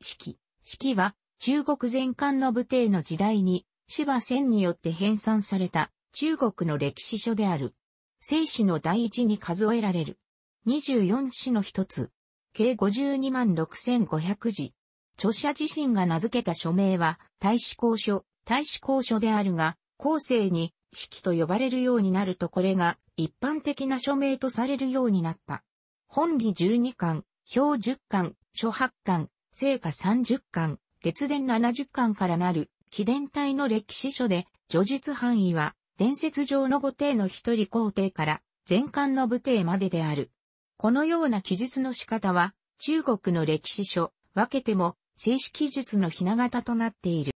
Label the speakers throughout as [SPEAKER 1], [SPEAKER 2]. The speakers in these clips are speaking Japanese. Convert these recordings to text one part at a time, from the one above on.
[SPEAKER 1] 式。式は、中国全漢の武帝の時代に、芝仙によって編纂された中国の歴史書である。聖史の第一に数えられる。24史の一つ。計52万6500字。著者自身が名付けた署名は、大使公書、大使公書であるが、後世に、式と呼ばれるようになるとこれが、一般的な署名とされるようになった。本義12巻、表10巻、書8巻、聖火30巻、列伝70巻からなる、記伝体の歴史書で、叙述範囲は、伝説上の御帝の一人皇帝から、前巻の武帝までである。このような記述の仕方は、中国の歴史書、分けても、正式術のひな形となっている。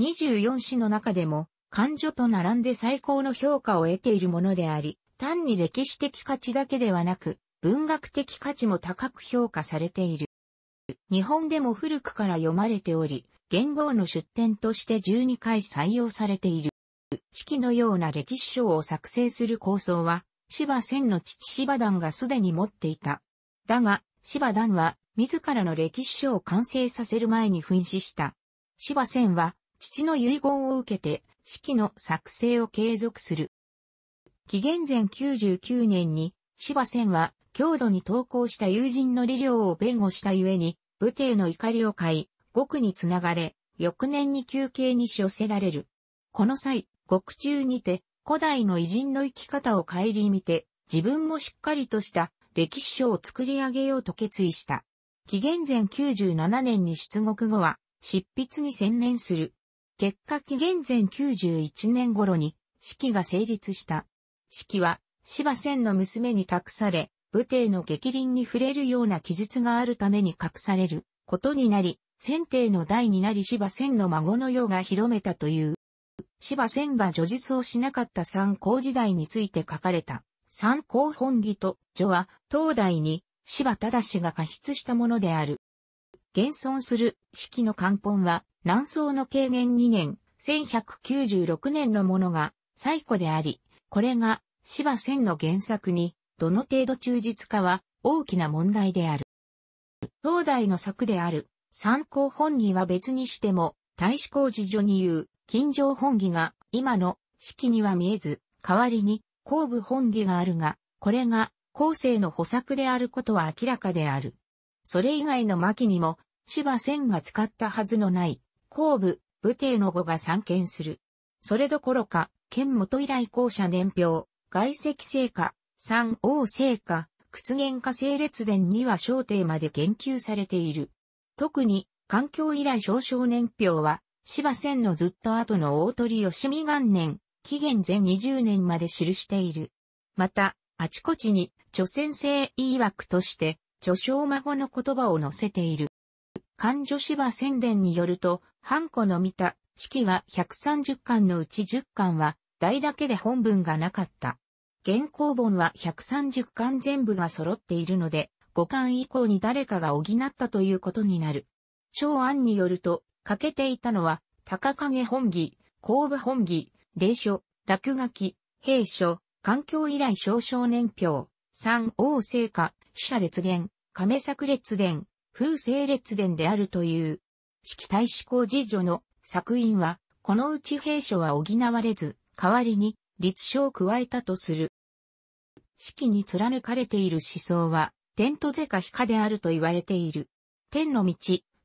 [SPEAKER 1] 24詩の中でも、漢女と並んで最高の評価を得ているものであり、単に歴史的価値だけではなく、文学的価値も高く評価されている。日本でも古くから読まれており、元号の出典として12回採用されている。式のような歴史書を作成する構想は、芝仙の父芝団がすでに持っていた。だが、芝団は、自らの歴史書を完成させる前に紛死した。芝仙は、父の遺言を受けて、式の作成を継続する。紀元前99年に、芝仙は、郷土に投稿した友人の理領を弁護したゆえに、武帝の怒りを買い、獄につながれ、翌年に休憩に処せられる。この際、獄中にて、古代の偉人の生き方を顧みて、自分もしっかりとした歴史書を作り上げようと決意した。紀元前97年に出国後は、執筆に専念する。結果紀元前91年頃に、式が成立した。式は、芝仙の娘に託され、武帝の激鱗に触れるような記述があるために隠されることになり、先帝の代になり芝仙の孫の世が広めたという。芝仙が叙述をしなかった三皇時代について書かれた三皇本義と序は当代に芝正が過失したものである。現存する式の漢本は南宋の慶元2年1196年のものが最古であり、これが芝仙の原作にどの程度忠実かは大きな問題である。東大の作である参考本義は別にしても、大使工事所に言う、近城本義が今の式には見えず、代わりに後部本義があるが、これが後世の補作であることは明らかである。それ以外の巻にも、千葉千が使ったはずのない後部、武帝の語が散見する。それどころか、県元以来校舎年表、外籍成果、三王聖火、屈原化整列伝には小帝まで言及されている。特に、環境以来少々年表は、芝仙のずっと後の大鳥吉見元年、紀元前20年まで記している。また、あちこちに、著先生い枠くとして、著小孫の言葉を載せている。漢女芝仙伝によると、半個の見た、式は130巻のうち10巻は、台だけで本文がなかった。現行本は130巻全部が揃っているので、5巻以降に誰かが補ったということになる。長安によると、欠けていたのは、高影本義、後部本義、霊書、落書き、兵書、環境依頼少々年表、三王聖火、死者列伝、亀作列伝、風星列伝であるという。式大志向辞書の作品は、このうち兵書は補われず、代わりに立証を加えたとする。季に貫かれている思想は、天と是か非かであると言われている。天の道、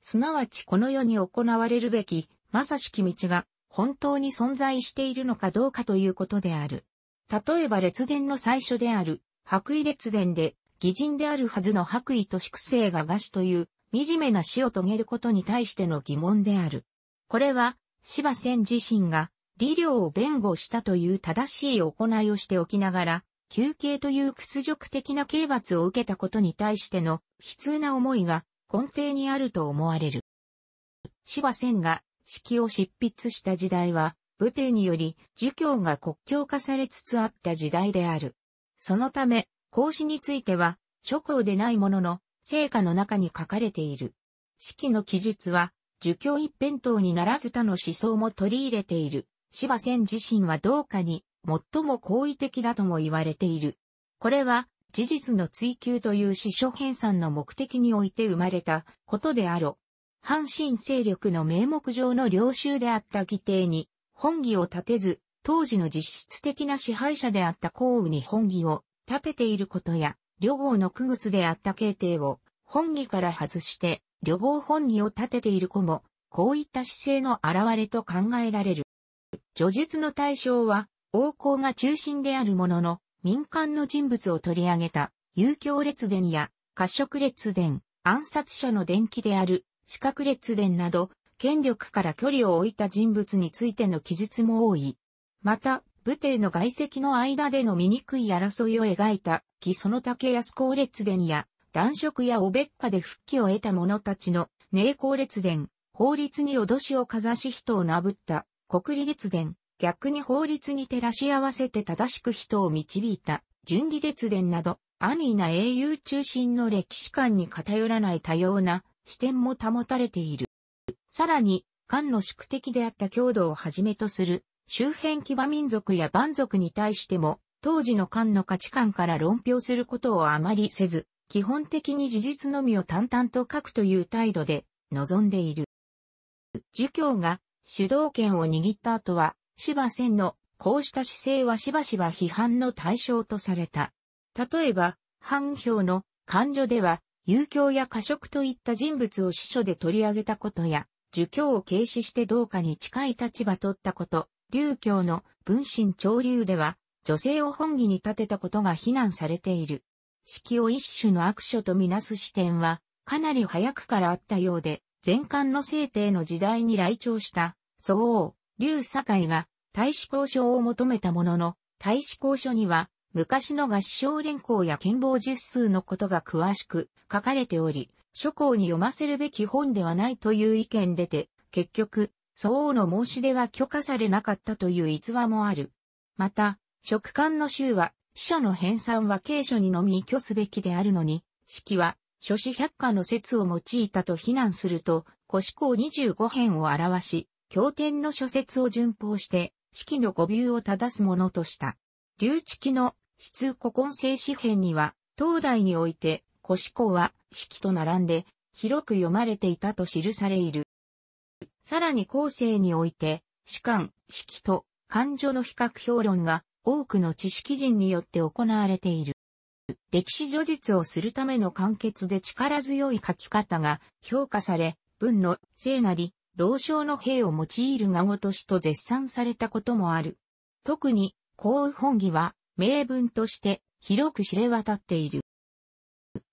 [SPEAKER 1] すなわちこの世に行われるべき、まさしき道が、本当に存在しているのかどうかということである。例えば列伝の最初である、白衣列伝で、偽人であるはずの白衣と粛清が餓死という、惨めな死を遂げることに対しての疑問である。これは、芝仙自身が、理量を弁護したという正しい行いをしておきながら、休憩という屈辱的な刑罰を受けたことに対しての悲痛な思いが根底にあると思われる。芝仙が式を執筆した時代は、武帝により儒教が国境化されつつあった時代である。そのため、孔子については、諸侯でないものの、成果の中に書かれている。式の記述は、儒教一辺倒にならず他の思想も取り入れている。芝仙自身は同かに最も好意的だとも言われている。これは事実の追求という司書編纂の目的において生まれたことであろう。阪神勢力の名目上の領収であった義弟に本義を立てず、当時の実質的な支配者であった皇雨に本義を立てていることや、旅行の区別であった形態を本義から外して、旅行本義を立てている子も、こういった姿勢の現れと考えられる。叙述の対象は、王侯が中心であるものの、民間の人物を取り上げた、遊興列伝や、褐色列伝、暗殺者の伝記である、四角列伝など、権力から距離を置いた人物についての記述も多い。また、武帝の外籍の間での醜い争いを描いた、木その竹安公列伝や、男色やおべっかで復帰を得た者たちの、寧公列伝、法律に脅しをかざし人をなぶった、国理列伝、逆に法律に照らし合わせて正しく人を導いた、順理列伝など、安易な英雄中心の歴史観に偏らない多様な視点も保たれている。さらに、漢の宿敵であった郷土をはじめとする、周辺騎馬民族や蛮族に対しても、当時の漢の価値観から論評することをあまりせず、基本的に事実のみを淡々と書くという態度で、望んでいる。儒教が主導権を握った後は、芝仙のこうした姿勢はしばしば批判の対象とされた。例えば、反響の官女では、遊興や過食といった人物を司書で取り上げたことや、儒教を軽視して同化に近い立場取ったこと、流教の文身潮流では、女性を本義に立てたことが非難されている。式を一種の悪書とみなす視点は、かなり早くからあったようで、前漢の聖帝の時代に来庁した、祖王、劉堺が、大使公書を求めたものの、大使公書には、昔の合唱連行や剣謀術数のことが詳しく書かれており、諸侯に読ませるべき本ではないという意見出て、結局、祖王の申し出は許可されなかったという逸話もある。また、職官の衆は、使者の編纂は軽書にのみ依拠すべきであるのに、式は、諸子百科の説を用いたと非難すると、古志二25編を表し、経典の諸説を順法して、式の語尾を正すものとした。留置記の質古今正詩編には、当代において、古志項は式と並んで、広く読まれていたと記されいる。さらに後世において、史観、式と、感情の比較評論が、多くの知識人によって行われている。歴史叙述をするための簡潔で力強い書き方が評価され、文の聖なり、老将の兵を用いるがごとしと絶賛されたこともある。特に、幸運本義は、名文として広く知れ渡っている。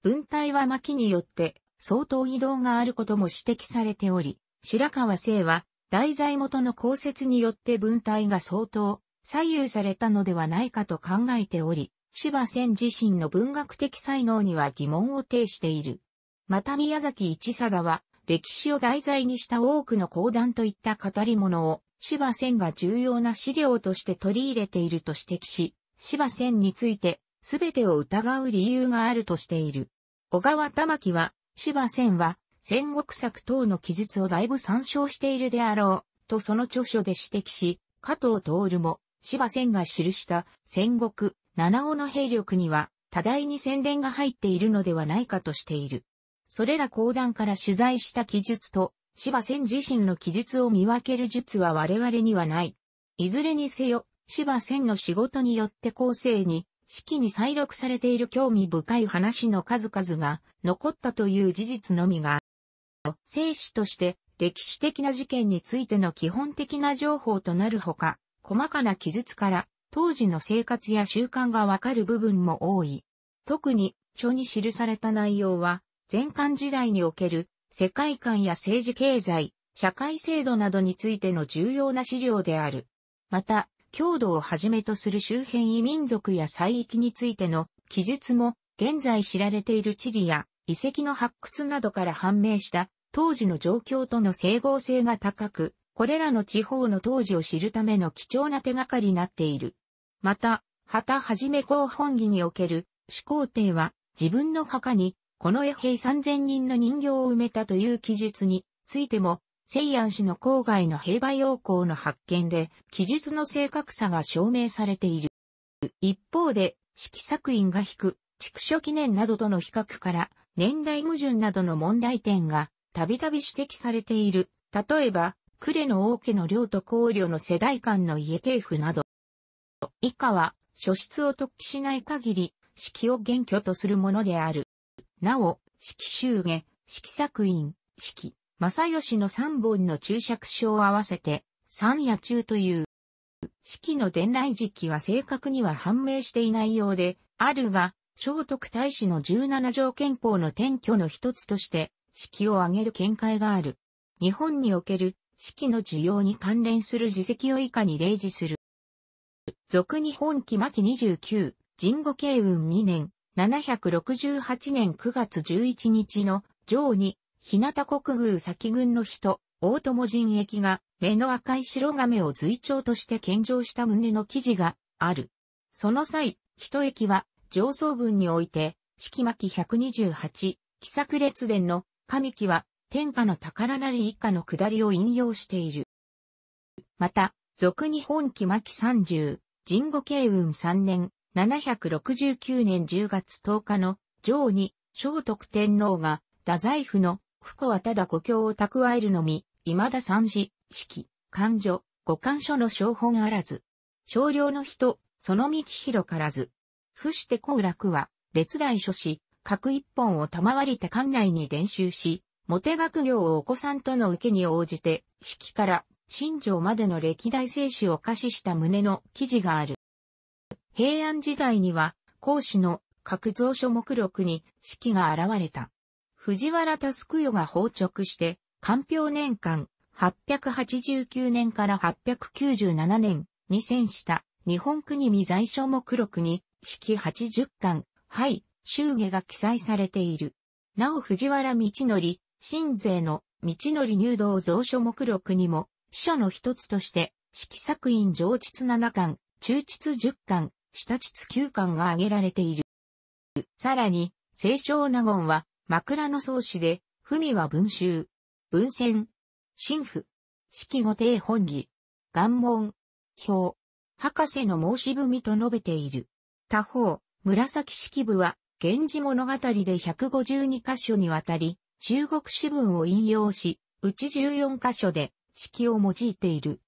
[SPEAKER 1] 文体は巻によって相当移動があることも指摘されており、白川聖は題材元の公説によって文体が相当左右されたのではないかと考えており、芝仙自身の文学的才能には疑問を呈している。また宮崎一貞は、歴史を題材にした多くの講談といった語り物を、芝仙が重要な資料として取り入れていると指摘し、芝仙について、すべてを疑う理由があるとしている。小川玉木は、芝仙は、戦国作等の記述をだいぶ参照しているであろう、とその著書で指摘し、加藤徹も、芝仙が記した戦国、七尾の兵力には多大に宣伝が入っているのではないかとしている。それら講談から取材した記述と、芝仙自身の記述を見分ける術は我々にはない。いずれにせよ、芝仙の仕事によって後世に、季に再録されている興味深い話の数々が残ったという事実のみが、生死として歴史的な事件についての基本的な情報となるほか、細かな記述から当時の生活や習慣がわかる部分も多い。特に、書に記された内容は、前漢時代における世界観や政治経済、社会制度などについての重要な資料である。また、郷土をはじめとする周辺異民族や災域についての記述も、現在知られている地理や遺跡の発掘などから判明した当時の状況との整合性が高く、これらの地方の当時を知るための貴重な手がかりになっている。また、旗はじめ公本義における、始皇帝は、自分の墓に、この衛兵3000人の人形を埋めたという記述についても、西安市の郊外の兵馬要項の発見で、記述の正確さが証明されている。一方で、式作品が引く、畜書記念などとの比較から、年代矛盾などの問題点が、たびたび指摘されている。例えば、呉の王家の領と公領の世代間の家系譜など、以下は、書室を突起しない限り、式を原拠とするものである。なお、式集下、式作院、式、正義の三本の注釈書を合わせて、三夜中という。式の伝来時期は正確には判明していないようで、あるが、聖徳太子の十七条憲法の転居の一つとして、式を挙げる見解がある。日本における式の需要に関連する自責を以下に例示する。俗日本期末29、神後慶雲2年、768年9月11日の、上に、日向国宮先軍の人、大友人役が、目の赤い白亀を随調として献上した旨の記事がある。その際、一駅は、上層文において、式巻128、奇作列伝の、神木は、天下の宝なり以下の下りを引用している。また、俗に本期巻三十、神後慶雲三年、七百六十九年十月十日の、上に、聖徳天皇が、太宰府の、福はただ故郷を蓄えるのみ、未だ三子、式、勘女、五官書の小本あらず。少量の人、その道広からず。伏して幸楽は、列代書士、各一本を賜りて館内に伝習し、モテ学業をお子さんとの受けに応じて、式から新庄までの歴代聖死を可視した旨の記事がある。平安時代には、孔子の各蔵書目録に式が現れた。藤原タスクヨが包直して、官票年間889年から897年に戦した日本国未在所目録に式80巻、はい、祝下が記載されている。なお藤原道則、新税の道のり入道蔵書目録にも、司書の一つとして、式作院上秩七巻、中秩十巻、下秩九巻が挙げられている。さらに、清少納言は、枕草子で、文は文集、文選、神父、式後帝本義、願文、表、博士の申し文と述べている。他方、紫式部は、源氏物語で152箇所にわたり、中国詩文を引用し、うち14箇所で、式を用いている。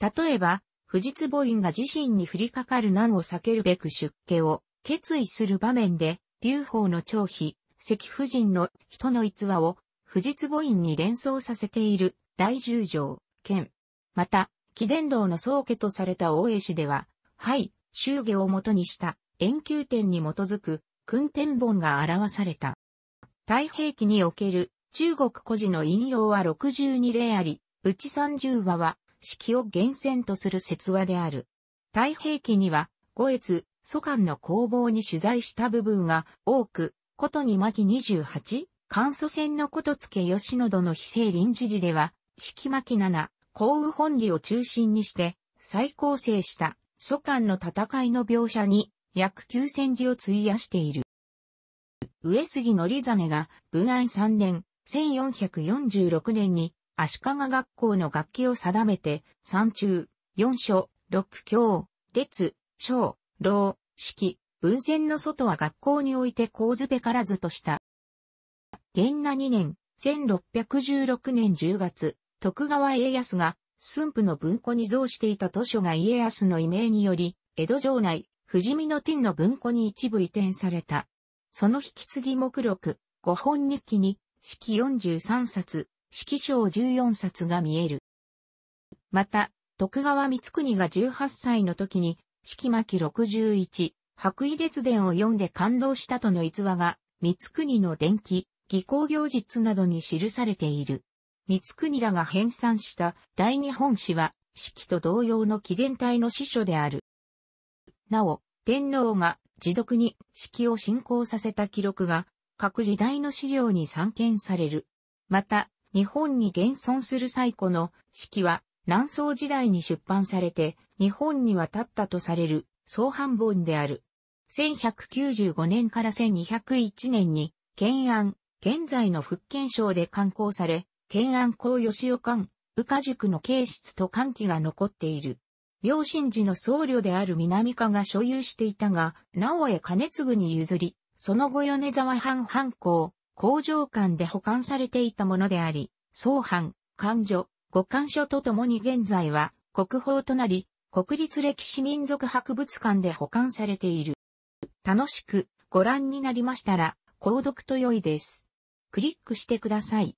[SPEAKER 1] 例えば、富士坪院が自身に降りかかる難を避けるべく出家を決意する場面で、劉邦の長妃、赤夫人の人の逸話を富士坪院に連想させている大十条、剣。また、貴殿堂の宗家とされた大江氏では、はい、祝儀をとにした、遠宮典に基づく、訓天本が表された。太平記における中国古事の引用は62例あり、うち30話は式を厳選とする説話である。太平記には、五越、祖官の工房に取材した部分が多く、ことに巻28、関祖戦のことつけ吉野殿非正臨時時では、式季巻7、幸雨本理を中心にして、再構成した祖官の戦いの描写に約9000字を費やしている。上杉則真が、文安3年、1446年に、足利学校の楽器を定めて、三中、四所、六教、列、小、老、式、文献の外は学校において構図べからずとした。元那2年、1616年10月、徳川家康が、駿府の文庫に増していた図書が家康の異名により、江戸城内、富士見の天の文庫に一部移転された。その引き継ぎ目録、五本日記に、式43冊、式章14冊が見える。また、徳川光国が18歳の時に、式巻61、白衣列伝を読んで感動したとの逸話が、光国の伝記、技巧行実などに記されている。光国らが編纂した大日本史は、式と同様の紀伝体の史書である。なお、天皇が自読に式を進行させた記録が各時代の資料に散見される。また、日本に現存する最古の式は南宋時代に出版されて日本に渡ったとされる総版本である。1195年から1201年に、建安、現在の福建省で刊行され、建安公吉岡、宇家塾の形質と歓喜が残っている。明神寺の僧侶である南家が所有していたが、直江兼次に譲り、その後米沢藩藩校、工場間で保管されていたものであり、総藩、官所、五官所とともに現在は国宝となり、国立歴史民族博物館で保管されている。楽しくご覧になりましたら、購読と良いです。クリックしてください。